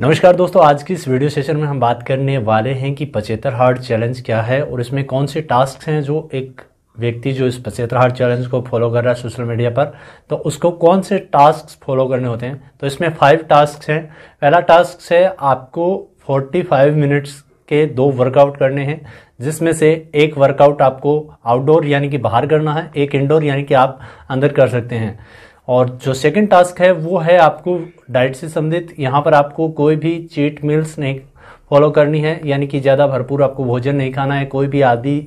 नमस्कार दोस्तों आज की इस वीडियो सेशन में हम बात करने वाले हैं कि पचहत्तर हार्ट चैलेंज क्या है और इसमें कौन से टास्क हैं जो एक व्यक्ति जो इस पचहत्तर हार्ट चैलेंज को फॉलो कर रहा है सोशल मीडिया पर तो उसको कौन से टास्क फॉलो करने होते हैं तो इसमें फाइव टास्क हैं पहला टास्क है आपको 45 मिनट्स के दो वर्कआउट करने हैं जिसमें से एक वर्कआउट आपको आउटडोर यानी कि बाहर करना है एक इंडोर यानी कि आप अंदर कर सकते हैं और जो सेकंड टास्क है वो है आपको डाइट से संबंधित यहाँ पर आपको कोई भी चीट मील्स नहीं फॉलो करनी है यानी कि ज़्यादा भरपूर आपको भोजन नहीं खाना है कोई भी आदि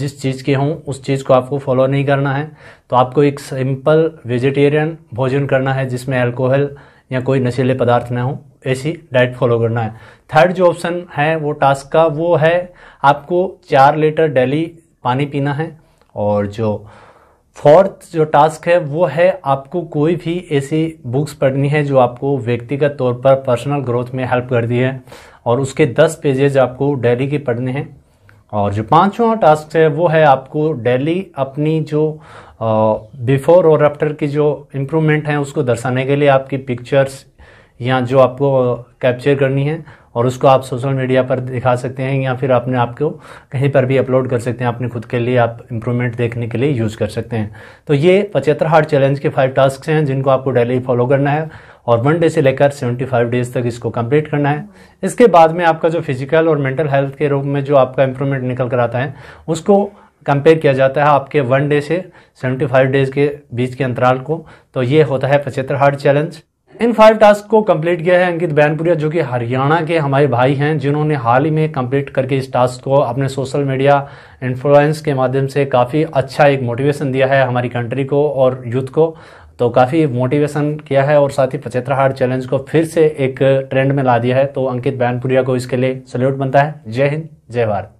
जिस चीज़ के हों उस चीज़ को आपको फॉलो नहीं करना है तो आपको एक सिंपल वेजिटेरियन भोजन करना है जिसमें अल्कोहल या कोई नशीले पदार्थ ना हो ऐसी डाइट फॉलो करना है थर्ड जो ऑप्शन है वो टास्क का वो है आपको चार लीटर डेली पानी पीना है और जो फोर्थ जो टास्क है वो है आपको कोई भी ऐसी बुक्स पढ़नी है जो आपको व्यक्तिगत तौर पर पर्सनल ग्रोथ में हेल्प करती है और उसके दस पेजेज आपको डेली के पढ़ने हैं और जो पांचवा टास्क है वो है आपको डेली अपनी जो बिफोर और आफ्टर की जो इम्प्रूवमेंट है उसको दर्शाने के लिए आपकी पिक्चर्स या जो आपको कैप्चर करनी है और उसको आप सोशल मीडिया पर दिखा सकते हैं या फिर अपने आपको कहीं पर भी अपलोड कर सकते हैं अपने खुद के लिए आप इम्प्रूवमेंट देखने के लिए यूज़ कर सकते हैं तो ये पचहत्तर हार्ट चैलेंज के फाइव टास्क हैं जिनको आपको डेली फॉलो करना है और वन डे से लेकर सेवेंटी फाइव डेज तक इसको कंप्लीट करना है इसके बाद में आपका जो फिजिकल और मेंटल हेल्थ के रूप में जो आपका इंप्रूवमेंट निकल कर आता है उसको कंपेयर किया जाता है आपके वन डे से सेवेंटी फाइव डेज़ के बीच के अंतराल को तो ये होता है पचहत्तर हार्ट चैलेंज इन फाइव टास्क को कंप्लीट किया है अंकित बैनपुरिया जो कि हरियाणा के हमारे भाई हैं जिन्होंने हाल ही में कंप्लीट करके इस टास्क को अपने सोशल मीडिया इन्फ्लुएंस के माध्यम से काफ़ी अच्छा एक मोटिवेशन दिया है हमारी कंट्री को और यूथ को तो काफ़ी मोटिवेशन किया है और साथ ही पचहत्तर हार्ड चैलेंज को फिर से एक ट्रेंड में ला दिया है तो अंकित बैनपुरिया को इसके लिए सल्यूट बनता है जय हिंद जय भारत